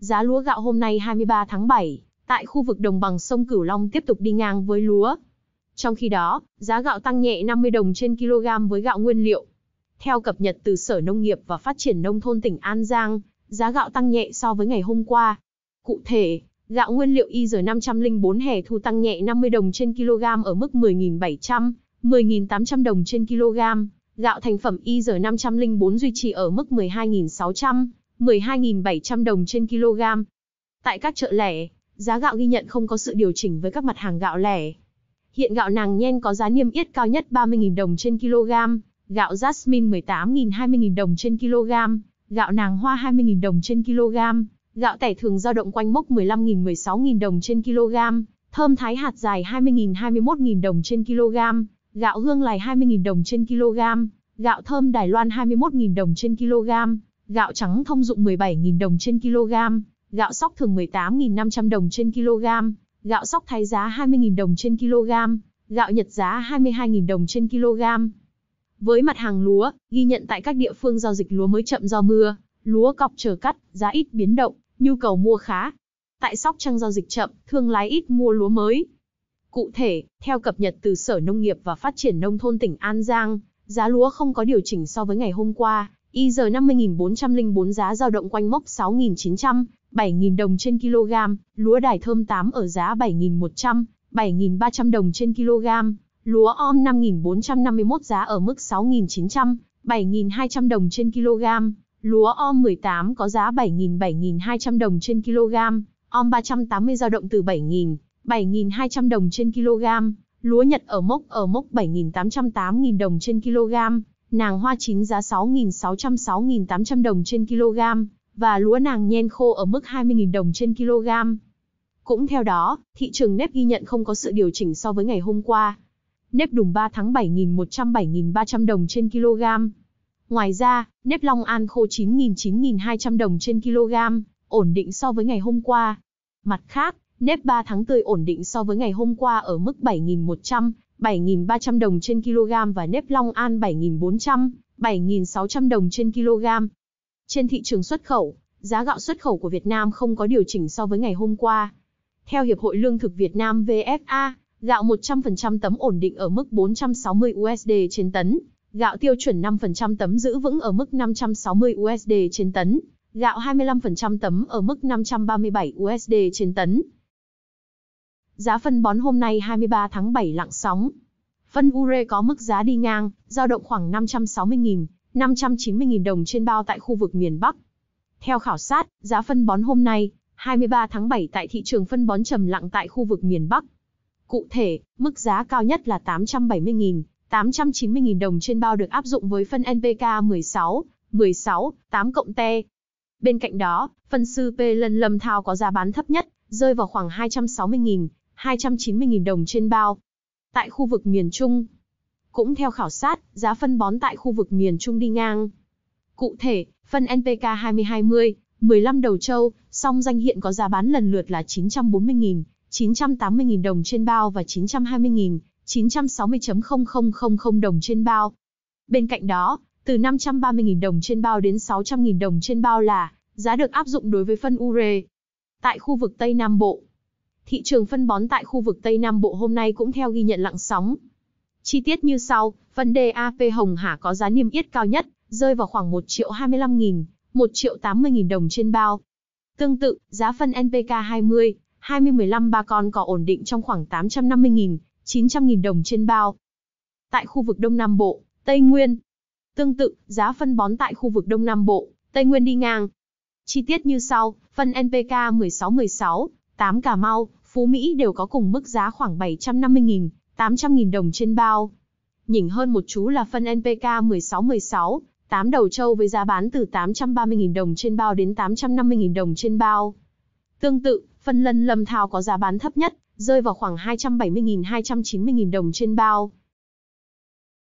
Giá lúa gạo hôm nay 23 tháng 7, tại khu vực đồng bằng sông Cửu Long tiếp tục đi ngang với lúa. Trong khi đó, giá gạo tăng nhẹ 50 đồng trên kg với gạo nguyên liệu. Theo cập nhật từ Sở Nông nghiệp và Phát triển Nông thôn tỉnh An Giang, giá gạo tăng nhẹ so với ngày hôm qua. Cụ thể, gạo nguyên liệu IG504 hè thu tăng nhẹ 50 đồng trên kg ở mức 10.700, 10.800 đồng trên kg. Gạo thành phẩm IG504 duy trì ở mức 12.600, 12.700 đồng trên kg. Tại các chợ lẻ, giá gạo ghi nhận không có sự điều chỉnh với các mặt hàng gạo lẻ. Hiện gạo nàng nhen có giá niêm yết cao nhất 30.000 đồng trên kg, gạo jasmine 18.000 20.000 đồng trên kg, gạo nàng hoa 20.000 đồng trên kg, gạo tẻ thường dao động quanh mốc 15.000 16.000 đồng trên kg, thơm thái hạt dài 20.000 21.000 đồng trên kg, gạo hương lài 20.000 đồng trên kg, gạo thơm Đài Loan 21.000 đồng trên kg. Gạo trắng thông dụng 17.000 đồng trên kg, gạo sóc thường 18.500 đồng trên kg, gạo sóc thái giá 20.000 đồng trên kg, gạo nhật giá 22.000 đồng trên kg. Với mặt hàng lúa, ghi nhận tại các địa phương giao dịch lúa mới chậm do mưa, lúa cọc chờ cắt, giá ít biến động, nhu cầu mua khá. Tại Sóc Trăng giao dịch chậm, thương lái ít mua lúa mới. Cụ thể, theo cập nhật từ Sở Nông nghiệp và Phát triển Nông thôn tỉnh An Giang, giá lúa không có điều chỉnh so với ngày hôm qua, IR 50404 giá giao động quanh mốc 6.900, 7.000 đồng trên kg, lúa đài thơm 8 ở giá 7.100, 7.300 đồng trên kg, lúa om 5.451 giá ở mức 6.900, 7.200 đồng trên kg, lúa om 18 có giá 7.000-7.200 đồng trên kg, om 380 giao động từ 7.000, 7.200 đồng trên kg, lúa Nhật ở mốc ở mốc 7.800-8.000 đồng trên kg, nàng hoa chín giá 6.600-6.800 đồng trên kg, và lúa nàng nhen khô ở mức 20.000 đồng trên kg. Cũng theo đó, thị trường nếp ghi nhận không có sự điều chỉnh so với ngày hôm qua. Nếp đùm 3 tháng 7.100-7.300 đồng trên kg. Ngoài ra, nếp Long An khô 9.000-9.200 đồng trên kg, ổn định so với ngày hôm qua. Mặt khác, nếp 3 tháng tươi ổn định so với ngày hôm qua ở mức 7.100 7.300 đồng trên kg và nếp Long An 7.400, 7.600 đồng trên kg. Trên thị trường xuất khẩu, giá gạo xuất khẩu của Việt Nam không có điều chỉnh so với ngày hôm qua. Theo Hiệp hội Lương thực Việt Nam VFA, gạo 100% tấm ổn định ở mức 460 USD trên tấn, gạo tiêu chuẩn 5% tấm giữ vững ở mức 560 USD trên tấn, gạo 25% tấm ở mức 537 USD trên tấn, Giá phân bón hôm nay 23 tháng 7 lặng sóng. Phân ure có mức giá đi ngang, giao động khoảng 560.000, 590.000 đồng trên bao tại khu vực miền Bắc. Theo khảo sát, giá phân bón hôm nay, 23 tháng 7 tại thị trường phân bón trầm lặng tại khu vực miền Bắc. Cụ thể, mức giá cao nhất là 870.000, 890.000 đồng trên bao được áp dụng với phân NPK 16, 16, 8 cộng T. Bên cạnh đó, phân sư P lân lâm thao có giá bán thấp nhất, rơi vào khoảng 260.000, 290.000 đồng trên bao. Tại khu vực miền Trung, cũng theo khảo sát, giá phân bón tại khu vực miền Trung đi ngang. Cụ thể, phân NPK 2020, 15 đầu châu, song danh hiện có giá bán lần lượt là 940.000, 980.000 đồng trên bao và 920.000, 960 000 đồng trên bao. Bên cạnh đó, từ 530.000 đồng trên bao đến 600.000 đồng trên bao là giá được áp dụng đối với phân ure. Tại khu vực Tây Nam Bộ, thị trường phân bón tại khu vực Tây Nam Bộ hôm nay cũng theo ghi nhận lặng sóng. Chi tiết như sau, phân DAP Hồng Hà có giá niêm yết cao nhất, rơi vào khoảng 1 triệu 25 nghìn, 1 triệu 80 nghìn đồng trên bao. Tương tự, giá phân NPK 20, 2015 ba con cỏ ổn định trong khoảng 850 nghìn, 900 nghìn đồng trên bao. Tại khu vực Đông Nam Bộ, Tây Nguyên. Tương tự, giá phân bón tại khu vực Đông Nam Bộ, Tây Nguyên đi ngang. Chi tiết như sau, phân NPK 16-16, 8 Cà Mau, Phú Mỹ đều có cùng mức giá khoảng 750.000, 800.000 đồng trên bao. Nhỉnh hơn một chú là phân NPK 16-16, 8 đầu trâu với giá bán từ 830.000 đồng trên bao đến 850.000 đồng trên bao. Tương tự, phân lân lâm thao có giá bán thấp nhất, rơi vào khoảng 270.000-290.000 đồng trên bao.